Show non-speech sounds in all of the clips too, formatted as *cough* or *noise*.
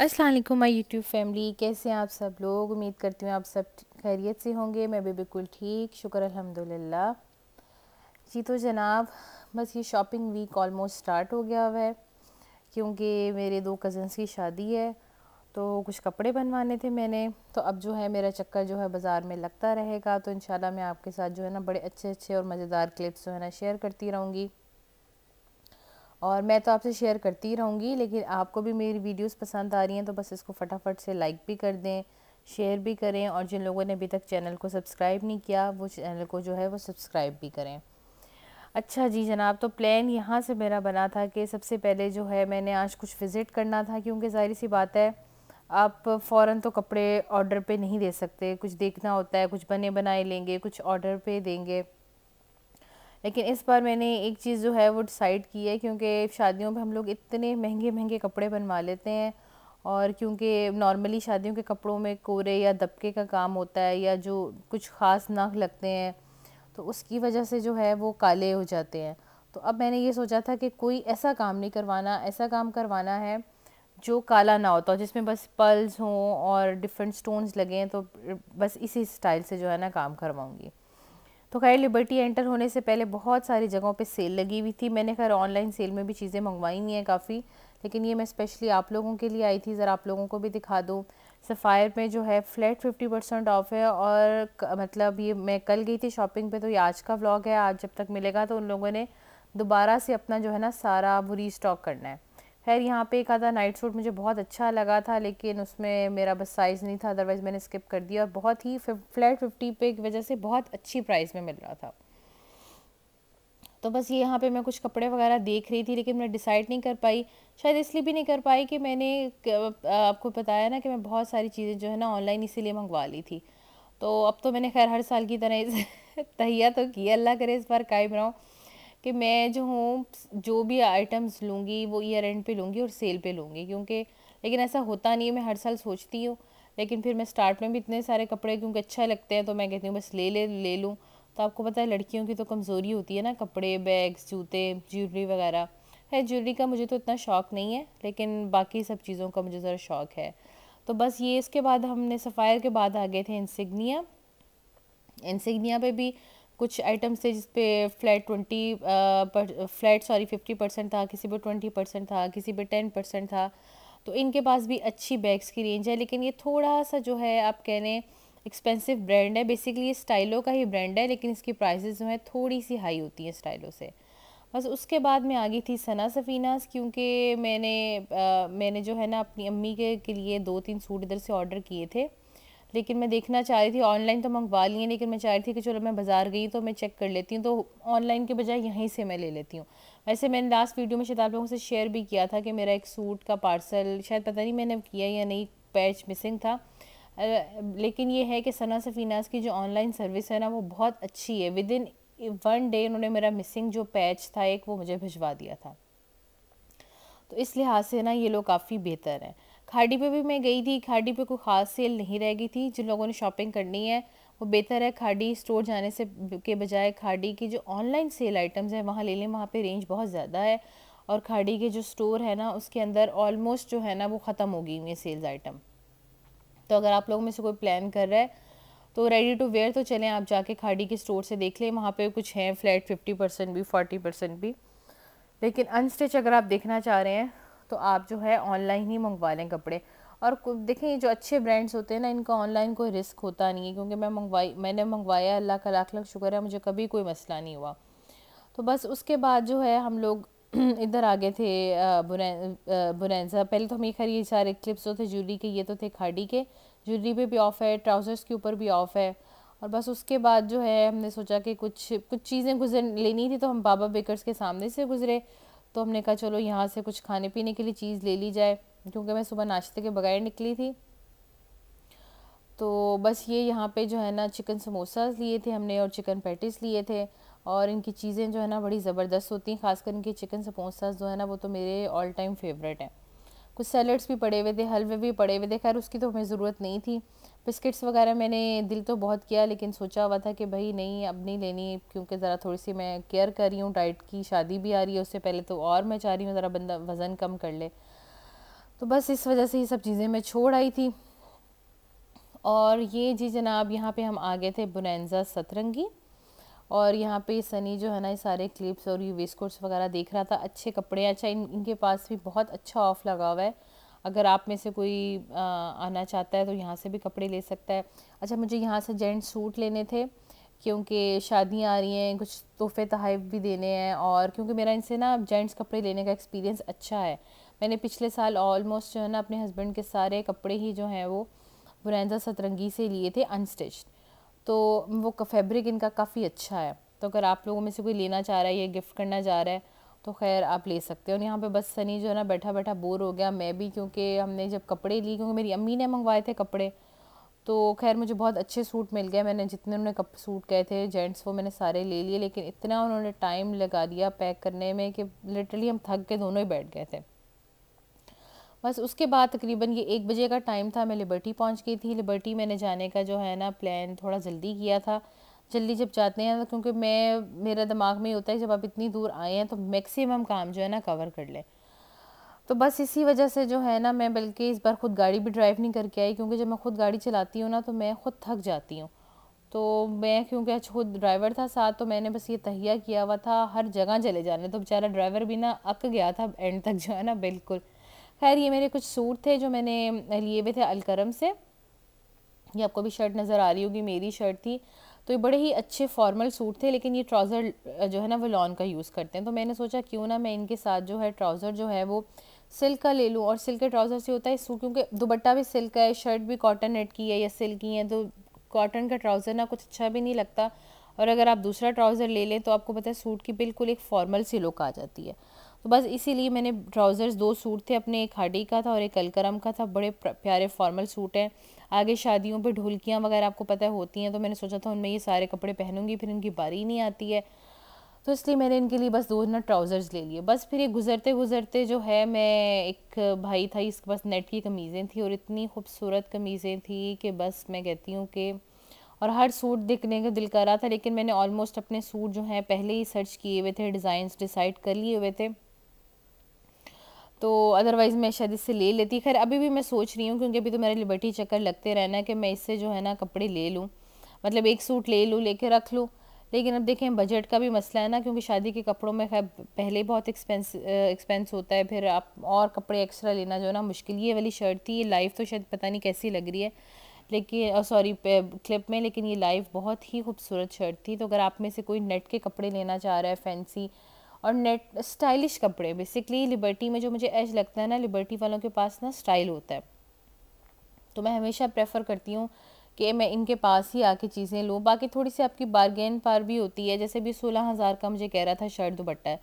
Aslam my YouTube family कैसे हैं आप सब लोग उम्मीद करती हूँ आप सब खैरियत से होंगे मैं भी बिल्कुल ठीक शुक्र अल्हम्दुलिल्लाह जी तो जनाब बस ये शॉपिंग वीक ऑलमोस्ट स्टार्ट हो गया हुआ है क्योंकि मेरे दो कज़न्स की शादी है तो कुछ कपड़े बनवाने थे मैंने तो अब जो है मेरा चक्कर जो है बाज़ार में लगता रहेगा तो इन मैं आपके साथ जो है ना बड़े अच्छे अच्छे और मज़ेदार क्लिप्स जो है ना शेयर करती रहूँगी और मैं तो आपसे शेयर करती रहूँगी लेकिन आपको भी मेरी वीडियोस पसंद आ रही हैं तो बस इसको फटाफट से लाइक भी कर दें शेयर भी करें और जिन लोगों ने अभी तक चैनल को सब्सक्राइब नहीं किया वो चैनल को जो है वो सब्सक्राइब भी करें अच्छा जी जनाब तो प्लान यहाँ से मेरा बना था कि सबसे पहले जो है मैंने आज कुछ विज़िट करना था क्योंकि ज़ाहिर सी बात है आप फ़ौर तो कपड़े ऑर्डर पर नहीं दे सकते कुछ देखना होता है कुछ बने बनाए लेंगे कुछ ऑर्डर पर देंगे लेकिन इस बार मैंने एक चीज़ जो है वो डिसाइड की है क्योंकि शादियों पे हम लोग इतने महंगे महंगे कपड़े बनवा लेते हैं और क्योंकि नॉर्मली शादियों के कपड़ों में कोरे या दबके का काम होता है या जो कुछ ख़ास नाक लगते हैं तो उसकी वजह से जो है वो काले हो जाते हैं तो अब मैंने ये सोचा था कि कोई ऐसा काम नहीं करवाना ऐसा काम करवाना है जो काला ना होता हो जिसमें बस पल्स हों और डिफरेंट स्टोन्स हैं तो बस इसी स्टाइल से जो है ना काम करवाऊँगी तो खैर लिबर्टी एंटर होने से पहले बहुत सारी जगहों पे सेल लगी हुई थी मैंने खैर ऑनलाइन सेल में भी चीज़ें मंगवाई हुई हैं काफ़ी लेकिन ये मैं स्पेशली आप लोगों के लिए आई थी ज़रा आप लोगों को भी दिखा दूँ सफ़ायर में जो है फ्लैट फिफ्टी परसेंट ऑफ है और मतलब ये मैं कल गई थी शॉपिंग पे तो ये आज का व्लॉग है आज जब तक मिलेगा तो उन लोगों ने दोबारा से अपना जो है ना सारा वो रीस्टॉक करना है खैर यहाँ पे कहा था नाइट सूट मुझे बहुत अच्छा लगा था लेकिन उसमें मेरा बस साइज़ नहीं था अदरवाइज़ मैंने स्किप कर दिया और बहुत ही फ्लैट फिफ्टी पे की वजह से बहुत अच्छी प्राइस में मिल रहा था तो बस ये यहाँ पे मैं कुछ कपड़े वगैरह देख रही थी लेकिन मैं डिसाइड नहीं कर पाई शायद इसलिए भी नहीं कर पाई कि मैंने आपको बताया ना कि मैं बहुत सारी चीज़ें जो है ना ऑनलाइन इसीलिए मंगवा ली थी तो अब तो मैंने खैर हर साल की तरह *laughs* तहिया तो किया अल्लाह करे इस बार कायम रहूँ कि मैं जो हूँ जो भी आइटम्स लूँगी वो ईयर एंड पे लूँगी और सेल पे लूँगी क्योंकि लेकिन ऐसा होता नहीं है मैं हर साल सोचती हूँ लेकिन फिर मैं स्टार्ट में भी इतने सारे कपड़े क्योंकि अच्छा लगते हैं तो मैं कहती हूँ बस ले ले ले लूँ तो आपको पता है लड़कियों की तो कमज़ोरी होती है ना कपड़े बैग्स जूते ज्वेलरी वगैरह है ज्वेलरी का मुझे तो इतना शौक़ नहीं है लेकिन बाकी सब चीज़ों का मुझे ज़रा शौक़ है तो बस ये इसके बाद हमने सफ़ायर के बाद आ गए थे इंसिग्निया इंसिग्निया पे भी कुछ आइटम्स थे जिस पे flat twenty flat sorry fifty percent था किसी पे ट्वेंटी परसेंट था किसी पे टेन परसेंट था तो इनके पास भी अच्छी बैग्स की रेंज है लेकिन ये थोड़ा सा जो है आप कह लें एक्सपेंसिव ब्रांड है बेसिकली ये स्टाइलो का ही ब्रांड है लेकिन इसकी प्राइस जो है थोड़ी सी हाई होती हैं स्टाइलो से बस उसके बाद मैं आ गई थी सना सफ़ीनास क्योंकि मैंने आ, मैंने जो है ना अपनी अम्मी के, के लिए दो तीन सूट इधर से ऑर्डर किए थे लेकिन मैं देखना चाह रही थी ऑनलाइन तो मंगवा लिए लेकिन मैं चाह रही थी कि चलो मैं बाज़ार गई तो मैं चेक कर लेती हूँ तो ऑनलाइन के बजाय यहीं से मैं ले लेती हूँ वैसे मैंने लास्ट वीडियो में शताब लोगों से शेयर भी किया था कि मेरा एक सूट का पार्सल शायद पता नहीं मैंने किया या नहीं पैच मिसिंग था लेकिन ये है कि सना सफीनास की जो ऑनलाइन सर्विस है ना वो बहुत अच्छी है विद इन वन डे उन्होंने मेरा मिसिंग जो पैच था एक वो मुझे भिजवा दिया था तो इस लिहाज से ना ये लोग काफ़ी बेहतर हैं खाड़ी पे भी मैं गई थी खाड़ी पे कोई ख़ास सेल नहीं रह गई थी जिन लोगों ने शॉपिंग करनी है वो बेहतर है खाड़ी स्टोर जाने से के बजाय खाड़ी की जो ऑनलाइन सेल आइटम्स हैं वहाँ ले लें वहाँ पर रेंज बहुत ज़्यादा है और खाड़ी के जो स्टोर है ना उसके अंदर ऑलमोस्ट जो है ना वो ख़त्म हो गई हुई सेल्स आइटम तो अगर आप लोगों में से कोई प्लान कर रहा है तो रेडी टू वेयर तो चलें आप जाके खाड़ी के स्टोर से देख लें वहाँ पे कुछ हैं फ्लैट फिफ्टी परसेंट भी फोर्टी परसेंट भी लेकिन अनस्टिच अगर आप देखना चाह रहे हैं तो आप जो है ऑनलाइन ही मंगवा लें कपड़े और देखें ये जो अच्छे ब्रांड्स होते हैं ना इनका ऑनलाइन कोई रिस्क होता नहीं है क्योंकि मैं मंगवाई मैंने मंगवाया अल्लाह का लाख लाख शुक्र है मुझे कभी कोई मसला नहीं हुआ तो बस उसके बाद जो है हम लोग *clears throat* इधर आ गए थे बुनैजा पहले तो हम ये खरीद सारे क्लिप्स होते तो थे ज्वेलरी के ये तो थे खाड़ी के ज्वेलरी पर भी ऑफ़ है ट्राउज़र्स के ऊपर भी ऑफ़ है और बस उसके बाद जो है हमने सोचा कि कुछ कुछ चीज़ें गुजर लेनी थी तो हम बाबा बेकर्स के सामने से गुज़रे तो हमने कहा चलो यहाँ से कुछ खाने पीने के लिए चीज़ ले ली जाए क्योंकि मैं सुबह नाश्ते के बगैर निकली थी तो बस ये यहाँ पे जो है ना चिकन समोसाज लिए थे हमने और चिकन पैटिस लिए थे और इनकी चीज़ें जो है ना बड़ी ज़बरदस्त होती हैं खासकर इनके चिकन समोसाज जो है ना वो तो मेरे ऑल टाइम फेवरेट हैं कुछ सैलड्स भी पड़े हुए थे हलवे भी पड़े हुए थे खैर उसकी तो हमें ज़रूरत नहीं थी बिस्किट्स वगैरह मैंने दिल तो बहुत किया लेकिन सोचा हुआ था कि भाई नहीं अब नहीं लेनी क्योंकि ज़रा थोड़ी सी मैं केयर कर रही हूँ डाइट की शादी भी आ रही है उससे पहले तो और मैं चाह रही हूँ ज़रा बंदा वज़न कम कर ले तो बस इस वजह से ये सब चीज़ें मैं छोड़ आई थी और ये जी जनाब यहाँ पे हम आ गए थे बुनैजा सतरंगी और यहाँ पे सनी जो है ना ये सारे क्लिप्स और ये वेस्ट कोट्स वगैरह देख रहा था अच्छे कपड़े अच्छा इन इनके पास भी बहुत अच्छा ऑफ लगा हुआ है अगर आप में से कोई आ, आना चाहता है तो यहाँ से भी कपड़े ले सकता है अच्छा मुझे यहाँ से जेंट्स सूट लेने थे क्योंकि शादियाँ आ रही हैं कुछ तोहफे तहफ़ भी देने हैं और क्योंकि मेरा इनसे ना जेंट्स कपड़े लेने का एक्सपीरियंस अच्छा है मैंने पिछले साल ऑलमोस्ट जो है ना अपने हस्बैंड के सारे कपड़े ही जो हैं वो बुरैंजा सतरंगी से लिए थे अनस्टिच्ड तो वो फैब्रिक इनका काफ़ी अच्छा है तो अगर आप लोगों में से कोई लेना चाह रहा है या गिफ्ट करना चाह रहा है तो खैर आप ले सकते हो और यहाँ पे बस सनी जो है ना बैठा बैठा बोर हो गया मैं भी क्योंकि हमने जब कपड़े लिए क्योंकि मेरी अम्मी ने मंगवाए थे कपड़े तो खैर मुझे बहुत अच्छे सूट मिल गए मैंने जितने उन्होंने कप सूट कहे थे जेंट्स वो मैंने सारे ले लिए लेकिन इतना उन्होंने टाइम लगा दिया पैक करने में कि लिटरली हम थक के दोनों ही बैठ गए थे बस उसके बाद तकरीबन ये एक बजे का टाइम था मैं लिबर्टी पहुंच गई थी लिबर्टी मैंने जाने का जो है ना प्लान थोड़ा जल्दी किया था जल्दी जब जाते हैं क्योंकि मैं मेरा दिमाग में होता है जब आप इतनी दूर आए हैं तो मैक्सिमम काम जो है ना कवर कर लें तो बस इसी वजह से जो है ना मैं बल्कि इस बार ख़ुद गाड़ी भी ड्राइव नहीं करके आई क्योंकि जब मैं ख़ुद गाड़ी चलाती हूँ ना तो मैं ख़ुद थक जाती हूँ तो मैं क्योंकि खुद ड्राइवर था साथ तो मैंने बस ये तहिया किया हुआ था हर जगह चले जाने तो बेचारा ड्राइवर भी ना अक गया था एंड तक जो है ना बिल्कुल खैर ये मेरे कुछ सूट थे जो मैंने लिए हुए थे अलकरम से ये आपको भी शर्ट नज़र आ रही होगी मेरी शर्ट थी तो ये बड़े ही अच्छे फॉर्मल सूट थे लेकिन ये ट्राउज़र जो है ना वो लॉन का यूज़ करते हैं तो मैंने सोचा क्यों ना मैं इनके साथ जो है ट्राउज़र जो है वो सिल्क का ले लूँ और सिल्क के ट्राउज़र से होता है सूट क्योंकि दुपट्टा भी सिल्क का है शर्ट भी कॉटन नेट की है या सिल्क की है तो कॉटन का ट्राउज़र ना कुछ अच्छा भी नहीं लगता और अगर आप दूसरा ट्राउज़र ले लें तो आपको पता है सूट की बिल्कुल एक फॉर्मल सी लुक आ जाती है तो बस इसीलिए मैंने ट्राउज़र्स दो सूट थे अपने एक हाडी का था और एक कलकरम का था बड़े प्यारे फॉर्मल सूट हैं आगे शादियों पे ढोलकियाँ वगैरह आपको पता होती हैं तो मैंने सोचा था उनमें ये सारे कपड़े पहनूंगी फिर इनकी बारी नहीं आती है तो इसलिए मैंने इनके लिए बस दो ना ट्राउज़र्स ले लिए बस फिर ये गुज़रते गुज़रते जो है मैं एक भाई था इसके पास नेट की कमीज़ें थी और इतनी खूबसूरत कमीज़ें थी कि बस मैं कहती हूँ कि और हर सूट देखने का दिल कर रहा था लेकिन मैंने ऑलमोस्ट अपने सूट जो हैं पहले ही सर्च किए हुए थे डिज़ाइंस डिसाइड कर लिए हुए थे तो अदरवाइज़ मैं शायद इससे ले लेती खैर अभी भी मैं सोच रही हूँ क्योंकि अभी तो मेरे लिबर्टी चक्कर लगते रहना है कि मैं इससे जो है ना कपड़े ले लूँ मतलब एक सूट ले लूँ लेके रख लूँ लेकिन अब देखें बजट का भी मसला है ना क्योंकि शादी के कपड़ों में खैर पहले बहुत एक्सपेंस एक्सपेंस होता है फिर आप और कपड़े एक्स्ट्रा लेना जो है ना मुश्किल ये वाली शर्ट थी ये लाइफ तो शायद पता नहीं कैसी लग रही है लेकिन सॉरी क्लिप में लेकिन ये लाइफ बहुत ही खूबसूरत शर्ट थी तो अगर आप में से कोई नेट के कपड़े लेना चाह रहा है फैंसी और नेट स्टाइलिश कपड़े बेसिकली लिबर्टी में जो मुझे एज लगता है ना लिबर्टी वालों के पास ना स्टाइल होता है तो मैं हमेशा प्रेफर करती हूँ कि मैं इनके पास ही आके चीज़ें लूँ बाकी थोड़ी सी आपकी बारगेन पार भी होती है जैसे भी सोलह हज़ार का मुझे कह रहा था शर्ट दुपट्टा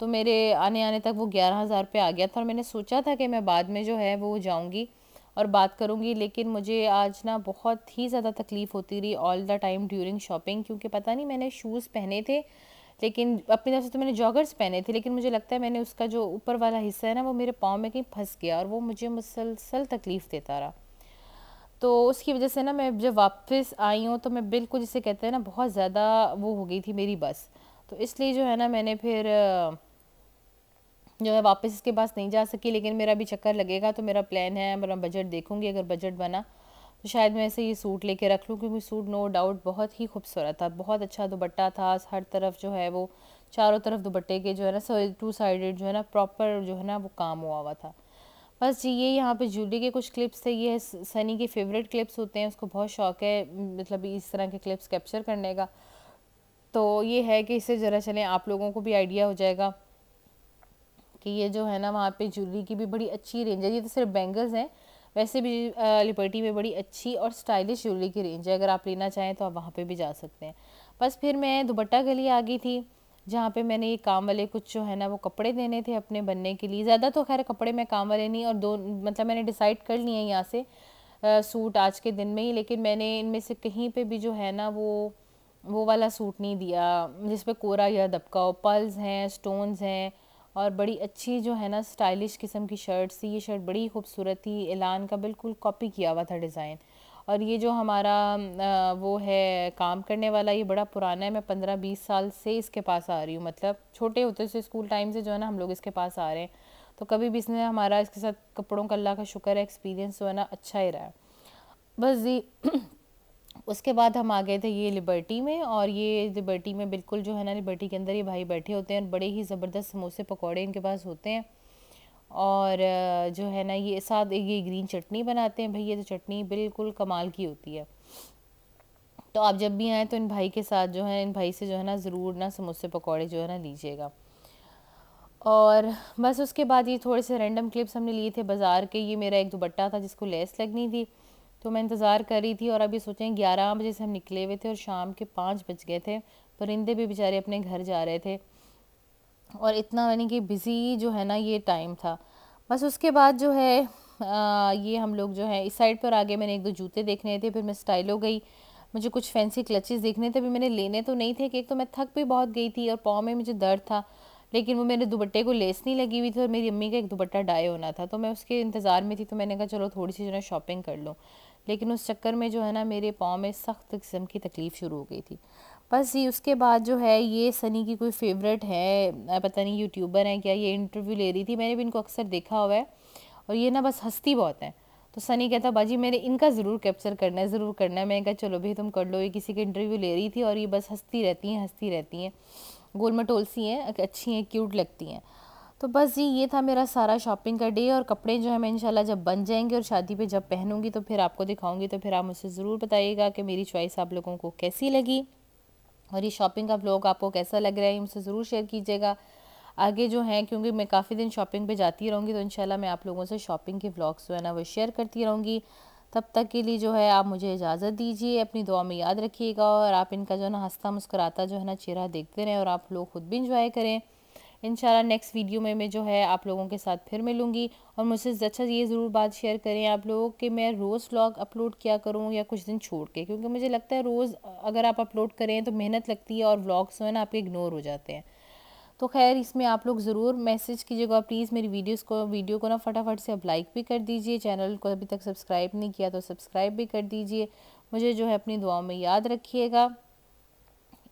तो मेरे आने आने तक वो ग्यारह हज़ार पे आ गया था और मैंने सोचा था कि मैं बाद में जो है वो जाऊँगी और बात करूँगी लेकिन मुझे आज ना बहुत ही ज़्यादा तकलीफ़ होती रही all the time during shopping क्योंकि पता नहीं मैंने शूज़ पहने थे लेकिन अपनी तरफ से तो मैंने जॉगर्स पहने थे लेकिन मुझे लगता है मैंने उसका जो ऊपर वाला हिस्सा है ना वो मेरे पाँव में कहीं फंस गया और वो मुझे मुसलसल तकलीफ़ देता रहा तो उसकी वजह से ना मैं जब वापस आई हूँ तो मैं बिल्कुल जिसे कहते हैं ना बहुत ज़्यादा वो हो गई थी मेरी बस तो इसलिए जो है ना मैंने फिर जो है वापस इसके पास नहीं जा सकी लेकिन मेरा भी चक्कर लगेगा तो मेरा प्लान है मेरा मतलब बजट देखूँगी अगर बजट बना तो शायद मैं ऐसे ये सूट लेके रख लूँ क्योंकि सूट नो डाउट बहुत ही खूबसूरत था बहुत अच्छा दुबट्टा था हर तरफ जो है वो चारों तरफ दुबट्टे के जो है ना टू साइडेड जो है ना प्रॉपर जो है ना वो काम हुआ हुआ था बस जी ये यहाँ पे जूली के कुछ क्लिप्स थे ये सनी के फेवरेट क्लिप्स होते हैं उसको बहुत शौक है मतलब इस तरह के क्लिप्स कैप्चर करने का तो ये है कि इससे ज़रा चले आप लोगों को भी आइडिया हो जाएगा कि ये जो है ना वहाँ पे ज्वेलरी की भी बड़ी अच्छी रेंज है ये तो सिर्फ बैंगल्स हैं वैसे भी लिबर्टी में बड़ी अच्छी और स्टाइलिश ज्वेलरी की रेंज है अगर आप लेना चाहें तो आप वहाँ पर भी जा सकते हैं बस फिर मैं दुबट्टा गली आ गई थी जहाँ पे मैंने ये काम वाले कुछ जो है ना वो कपड़े देने थे अपने बनने के लिए ज़्यादा तो खैर कपड़े मैं काम वाले नहीं और दो मतलब मैंने डिसाइड कर लिए हैं यहाँ से आ, सूट आज के दिन में ही लेकिन मैंने इनमें से कहीं पे भी जो है ना वो वो वाला सूट नहीं दिया जिस कोरा या दबका हो पल्स हैं स्टोन्स हैं और बड़ी अच्छी जो है ना स्टाइलिश किस्म की शर्ट थी ये शर्ट बड़ी खूबसूरत थी ऐलान का बिल्कुल कॉपी किया हुआ था डिज़ाइन और ये जो हमारा वो है काम करने वाला ये बड़ा पुराना है मैं पंद्रह बीस साल से इसके पास आ रही हूँ मतलब छोटे होते से स्कूल टाइम से जो है ना हम लोग इसके पास आ रहे हैं तो कभी भी इसने हमारा इसके साथ कपड़ों का अल्लाह का शुक्र है एक्सपीरियंस जो है ना अच्छा ही रहा है बस जी उसके बाद हम आ गए थे ये लिबर्टी में और ये लिबर्टी में बिल्कुल जो है ना लिबर्टी के अंदर ये भाई बैठे होते हैं और बड़े ही ज़बरदस्त समोसे पकौड़े इनके पास होते हैं और जो है ना ये साथ ये ग्रीन चटनी बनाते हैं भैया ये तो चटनी बिल्कुल कमाल की होती है तो आप जब भी आएँ तो इन भाई के साथ जो है इन भाई से जो है ना ज़रूर ना समोसे पकौड़े जो है ना लीजिएगा और बस उसके बाद ये थोड़े से रैंडम क्लिप्स हमने लिए थे बाज़ार के ये मेरा एक दुपट्टा था जिसको लेस लगनी थी तो मैं इंतज़ार कर रही थी और अभी सोचें ग्यारह बजे से हम निकले हुए थे और शाम के पाँच बज गए थे परिंदे भी बेचारे अपने घर जा रहे थे और इतना यानी कि बिज़ी जो है ना ये टाइम था बस उसके बाद जो है आ, ये हम लोग जो है इस साइड पर आगे मैंने एक दो जूते देखने थे फिर मैं स्टाइल हो गई मुझे कुछ फैंसी क्लचेस देखने थे भी मैंने लेने तो नहीं थे कि एक तो मैं थक भी बहुत गई थी और पाँव में मुझे दर्द था लेकिन वो मेरे दुपट्टे को लेस नहीं लगी हुई थी और मेरी अम्मी का एक दुपट्टा डाए होना था तो मैं उसके इंतज़ार में थी तो मैंने कहा चलो थोड़ी सी जो है शॉपिंग कर लूँ लेकिन उस चक्कर में जो है ना मेरे पाँव में सख्त किस्म की तकलीफ़ शुरू हो गई थी बस ये उसके बाद जो है ये सनी की कोई फेवरेट है पता नहीं यूट्यूबर हैं क्या ये इंटरव्यू ले रही थी मैंने भी इनको अक्सर देखा हुआ है और ये ना बस हंसती बहुत हैं तो सनी कहता बाजी मैंने इनका ज़रूर कैप्चर करना है ज़रूर करना है मैंने कहा चलो भाई तुम कर लो ये किसी की इंटरव्यू ले रही थी और ये बस हंसती रहती हैं हंसती रहती हैं गोल मटोलसी हैं अच्छी हैं क्यूट लगती हैं तो बस जी ये था मेरा सारा शॉपिंग का डे और कपड़े जो है मैं इंशाल्लाह जब बन जाएंगे और शादी पे जब पहनूंगी तो फिर आपको दिखाऊंगी तो फिर आप मुझे ज़रूर बताइएगा कि मेरी चॉइस आप लोगों को कैसी लगी और ये शॉपिंग का ब्लॉग आपको कैसा लग रहा है मुझसे ज़रूर शेयर कीजिएगा आगे जो है क्योंकि मैं काफ़ी दिन शॉपिंग पर जाती रहूँगी तो इंशाल्लाह मैं आप लोगों से शॉपिंग के ब्लॉग्स जो है ना वो शेयर करती रहूँगी तब तक के लिए जो है आप मुझे इजाज़त दीजिए अपनी दुआ में याद रखिएगा और आप इनका जो है ना हंसता मुस्कुराता जो है ना चेहरा देखते रहें और आप लोग खुद भी इंजॉय करें इन नेक्स्ट वीडियो में मैं जो है आप लोगों के साथ फिर मिलूँगी और मुझसे अच्छा ये ज़रूर बात शेयर करें आप लोग कि मैं रोज़ व्लॉग अपलोड किया करूँ या कुछ दिन छोड़ के क्योंकि मुझे लगता है रोज़ अगर आप अपलोड करें तो मेहनत लगती है और व्लॉग्स जो है ना आपके इग्नोर हो जाते हैं तो खैर इसमें आप लोग ज़रूर मैसेज कीजिएगा प्लीज़ मेरी वीडियोस को वीडियो को ना फटाफट से आप लाइक भी कर दीजिए चैनल को अभी तक सब्सक्राइब नहीं किया तो सब्सक्राइब भी कर दीजिए मुझे जो है अपनी दुआओं में याद रखिएगा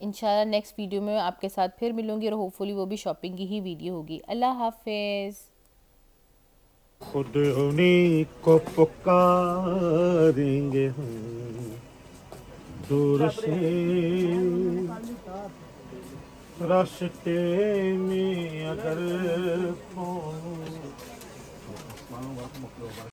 इंशाल्लाह नेक्स्ट वीडियो में आपके साथ फिर मिलूंगी और होपफुली वो भी शॉपिंग की ही वीडियो होगी अल्लाह हाफिज़ खुद उन्हीं को पुकारेंगे दूर से रास्ते में अगर